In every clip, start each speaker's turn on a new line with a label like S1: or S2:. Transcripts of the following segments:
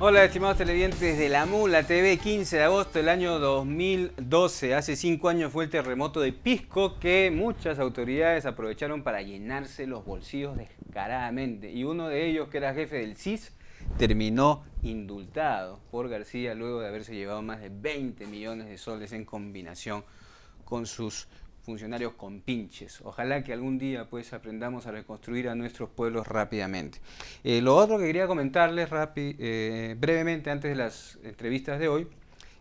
S1: Hola, estimados televidentes de La Mula TV, 15 de agosto del año 2012. Hace cinco años fue el terremoto de Pisco que muchas autoridades aprovecharon para llenarse los bolsillos descaradamente. Y uno de ellos, que era jefe del CIS, terminó indultado por García luego de haberse llevado más de 20 millones de soles en combinación con sus funcionarios con pinches. Ojalá que algún día pues aprendamos a reconstruir a nuestros pueblos rápidamente. Eh, lo otro que quería comentarles eh, brevemente antes de las entrevistas de hoy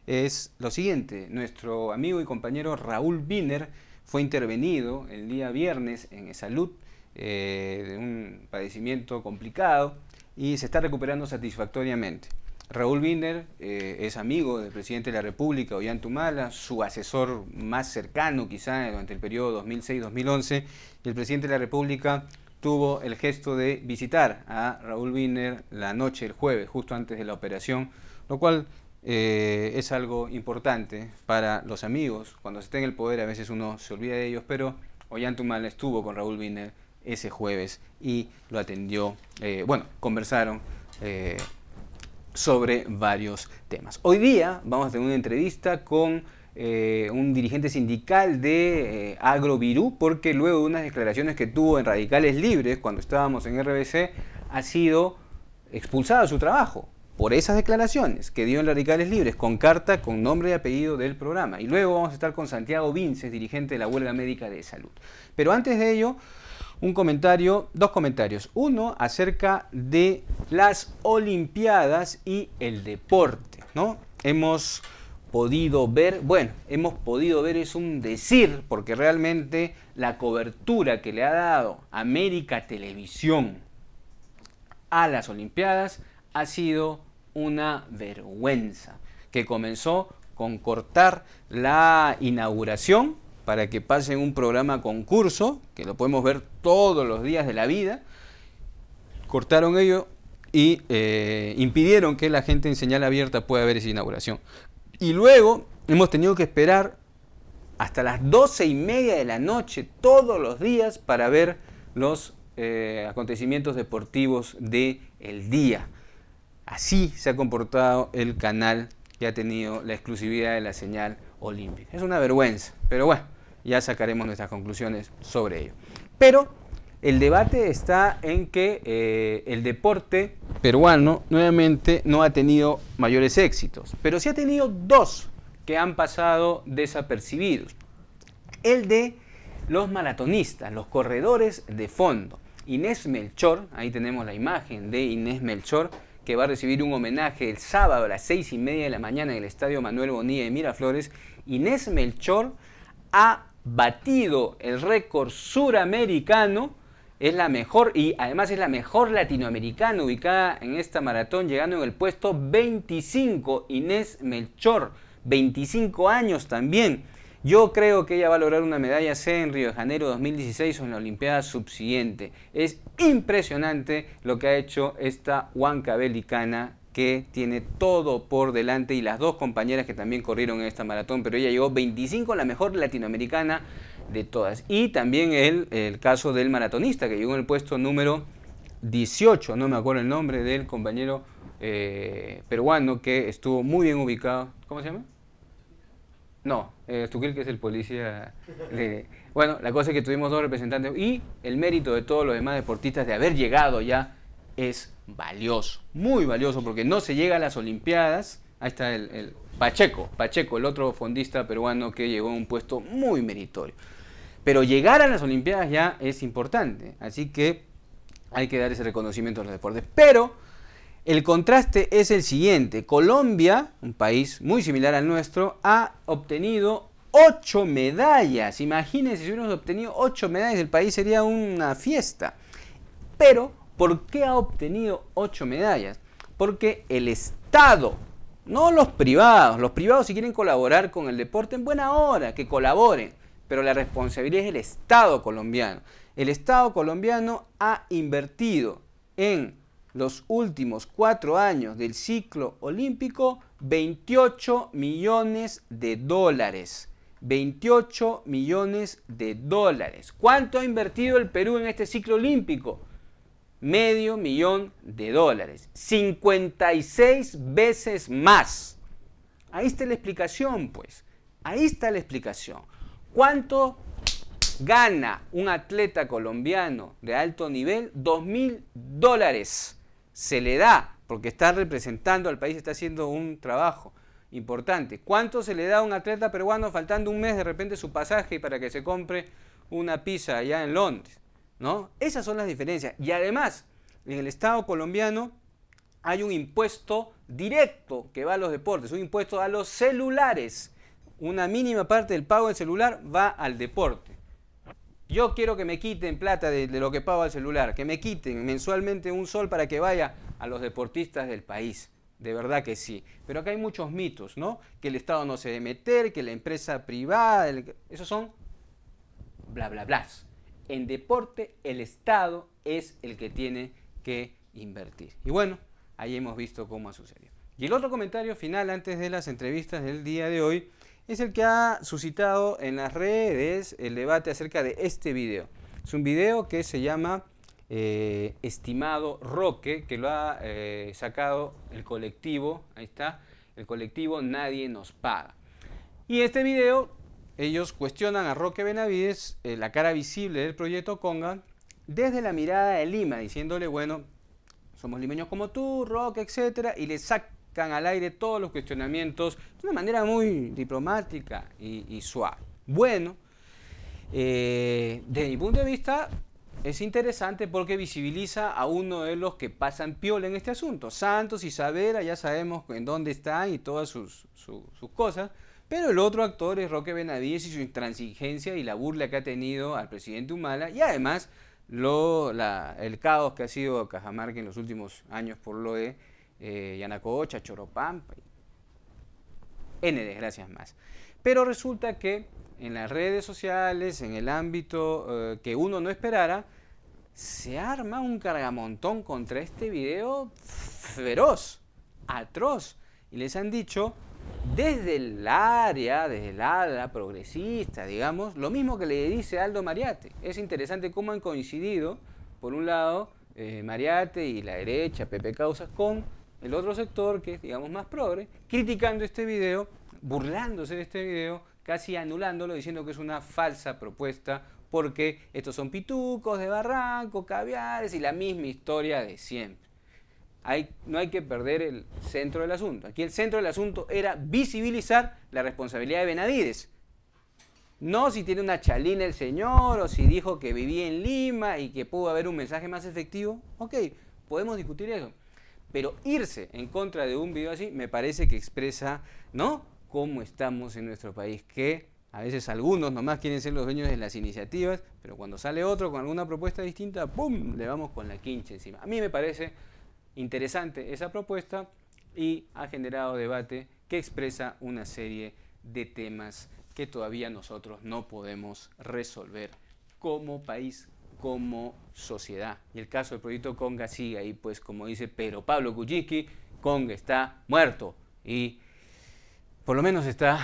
S1: es lo siguiente. Nuestro amigo y compañero Raúl Biner fue intervenido el día viernes en salud eh, de un padecimiento complicado y se está recuperando satisfactoriamente. Raúl Wiener eh, es amigo del presidente de la República, Ollantumala, su asesor más cercano quizá durante el periodo 2006-2011, el presidente de la República tuvo el gesto de visitar a Raúl Wiener la noche, del jueves, justo antes de la operación, lo cual eh, es algo importante para los amigos. Cuando se está en el poder a veces uno se olvida de ellos, pero Ollantumala estuvo con Raúl Wiener ese jueves y lo atendió, eh, bueno, conversaron sobre varios temas. Hoy día vamos a tener una entrevista con eh, un dirigente sindical de Agroviru eh, Agrovirú, porque luego de unas declaraciones que tuvo en Radicales Libres cuando estábamos en RBC, ha sido expulsado de su trabajo por esas declaraciones que dio en Radicales Libres, con carta, con nombre y apellido del programa. Y luego vamos a estar con Santiago Vinces, dirigente de la huelga médica de salud. Pero antes de ello, un comentario, dos comentarios. Uno acerca de las Olimpiadas y el deporte, Hemos podido ver, bueno, hemos podido ver es un decir, porque realmente la cobertura que le ha dado América Televisión a las Olimpiadas ha sido una vergüenza, que comenzó con cortar la inauguración para que pasen un programa concurso, que lo podemos ver todos los días de la vida. Cortaron ello y eh, impidieron que la gente en señal abierta pueda ver esa inauguración. Y luego hemos tenido que esperar hasta las doce y media de la noche todos los días para ver los eh, acontecimientos deportivos del el día. Así se ha comportado el canal que ha tenido la exclusividad de la señal olímpica. Es una vergüenza, pero bueno ya sacaremos nuestras conclusiones sobre ello. Pero el debate está en que eh, el deporte peruano nuevamente no ha tenido mayores éxitos, pero sí ha tenido dos que han pasado desapercibidos. El de los maratonistas, los corredores de fondo. Inés Melchor, ahí tenemos la imagen de Inés Melchor, que va a recibir un homenaje el sábado a las seis y media de la mañana en el Estadio Manuel Bonilla de Miraflores. Inés Melchor ha batido el récord suramericano. Es la mejor y además es la mejor latinoamericana ubicada en esta maratón, llegando en el puesto 25, Inés Melchor, 25 años también. Yo creo que ella va a lograr una medalla C en Río de Janeiro 2016 o en la Olimpiada subsiguiente. Es impresionante lo que ha hecho esta huancabelicana que tiene todo por delante y las dos compañeras que también corrieron en esta maratón, pero ella llegó 25, la mejor latinoamericana de todas. Y también el, el caso del maratonista, que llegó en el puesto número 18, no me acuerdo el nombre del compañero eh, peruano que estuvo muy bien ubicado. ¿Cómo se llama? No, eh, que es el policía. De, bueno, la cosa es que tuvimos dos representantes y el mérito de todos los demás deportistas de haber llegado ya es valioso, muy valioso, porque no se llega a las Olimpiadas. Ahí está el, Pacheco, Pacheco, el otro fondista peruano que llegó a un puesto muy meritorio. Pero llegar a las Olimpiadas ya es importante, así que hay que dar ese reconocimiento a los deportes. Pero el contraste es el siguiente. Colombia, un país muy similar al nuestro, ha obtenido ocho medallas. Imagínense si hubiéramos obtenido ocho medallas, el país sería una fiesta. Pero ¿Por qué ha obtenido ocho medallas? Porque el Estado, no los privados, los privados si quieren colaborar con el deporte en buena hora, que colaboren, pero la responsabilidad es el Estado colombiano. El Estado colombiano ha invertido en los últimos cuatro años del ciclo olímpico 28 millones de dólares. 28 millones de dólares. ¿Cuánto ha invertido el Perú en este ciclo olímpico? medio millón de dólares. 56 veces más. Ahí está la explicación, pues. Ahí está la explicación. ¿Cuánto gana un atleta colombiano de alto nivel? 2 mil dólares. Se le da porque está representando al país, está haciendo un trabajo importante. ¿Cuánto se le da a un atleta peruano faltando un mes de repente su pasaje para que se compre una pizza allá en Londres? ¿no? Esas son las diferencias. Y además, en el Estado colombiano hay un impuesto directo que va a los deportes, un impuesto a los celulares. Una mínima parte del pago del celular va al deporte. Yo quiero que me quiten plata de, lo que pago al celular, que me quiten mensualmente un sol para que vaya a los deportistas del país. De verdad que sí. Pero acá hay muchos mitos, ¿no? Que el Estado no se debe meter, que la empresa privada, esos son bla bla bla en deporte el Estado es el que tiene que invertir. Y bueno, ahí hemos visto cómo ha sucedido. Y el otro comentario final antes de las entrevistas del día de hoy es el que ha suscitado en las redes el debate acerca de este video. Es un video que se llama eh, Estimado Roque, que lo ha eh, sacado el colectivo, ahí está, el colectivo Nadie nos paga. Y este video ellos cuestionan a Roque Benavides, eh, la cara visible del proyecto Conga, desde la mirada de Lima, diciéndole, bueno, somos limeños como tú, Roque, etcétera, y le sacan al aire todos los cuestionamientos de una manera muy diplomática y, suave. Bueno, eh, desde mi punto de vista, es interesante porque visibiliza a uno de los que pasan piola en este asunto. Santos y Savera, ya sabemos en dónde están y todas sus cosas. Pero el otro actor es Roque Benavides y su intransigencia y la burla que ha tenido al presidente Humala y además el caos que ha sido Cajamarca en los últimos años por lo de eh, Yanacocha, Choropampa y N desgracias más. Pero resulta que en las redes sociales, en el ámbito eh, que uno no esperara, se arma un cargamontón contra este video feroz, atroz. Y les han dicho desde el área, desde el ala progresista, digamos, lo mismo que le dice Aldo Mariate. Es interesante cómo han coincidido, por un lado, eh, Mariate y la derecha, Pepe Causas, con el otro sector que es, digamos, más progre, criticando este video, burlándose de este video, casi anulándolo, diciendo que es una falsa propuesta, porque estos son pitucos de barranco, caviares y la misma historia de siempre no hay que perder el centro del asunto. Aquí el centro del asunto era visibilizar la responsabilidad de Benavides. No si tiene una chalina el señor o si dijo que vivía en Lima y que pudo haber un mensaje más efectivo. Ok, podemos discutir eso. Pero irse en contra de un video así me parece que expresa, ¿no? Cómo estamos en nuestro país, que a veces algunos nomás quieren ser los dueños de las iniciativas, pero cuando sale otro con alguna propuesta distinta, ¡pum!, le vamos con la quincha encima. A mí me parece interesante esa propuesta y ha generado debate que expresa una serie de temas que todavía nosotros no podemos resolver como país, como sociedad. Y el caso del proyecto Conga sigue ahí, pues como dice, pero Pablo Kuczynski, Conga está muerto y por lo menos está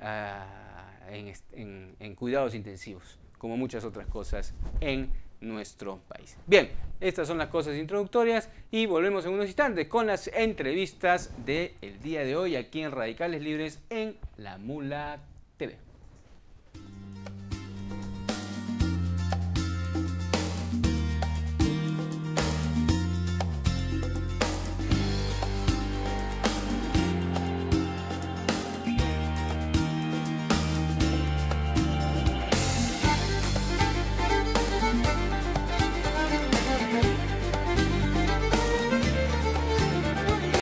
S1: ah, en, cuidados intensivos, como muchas otras cosas en nuestro país. Bien, estas son las cosas introductorias y volvemos en unos instantes con las entrevistas del día de hoy aquí en Radicales Libres en La Mula TV.